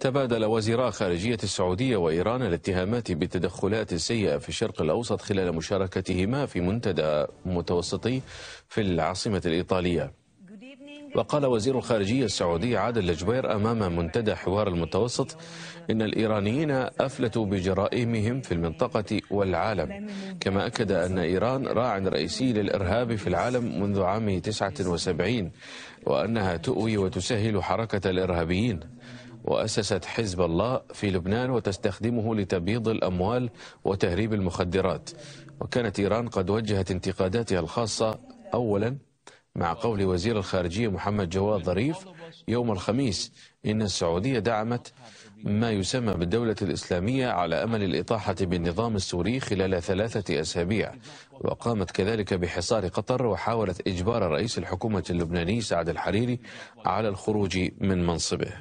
تبادل وزيرا خارجية السعودية وإيران الاتهامات بالتدخلات السيئة في الشرق الأوسط خلال مشاركتهما في منتدى متوسطي في العاصمة الإيطالية وقال وزير الخارجية السعودي عادل الجبير أمام منتدى حوار المتوسط إن الإيرانيين أفلتوا بجرائمهم في المنطقة والعالم كما أكد أن إيران راع رئيسي للإرهاب في العالم منذ عام 79 وأنها تؤوي وتسهل حركة الإرهابيين وأسست حزب الله في لبنان وتستخدمه لتبييض الأموال وتهريب المخدرات وكانت إيران قد وجهت انتقاداتها الخاصة أولا مع قول وزير الخارجية محمد جواد ظريف يوم الخميس إن السعودية دعمت ما يسمى بالدولة الإسلامية على أمل الإطاحة بالنظام السوري خلال ثلاثة أسابيع وقامت كذلك بحصار قطر وحاولت إجبار رئيس الحكومة اللبناني سعد الحريري على الخروج من منصبه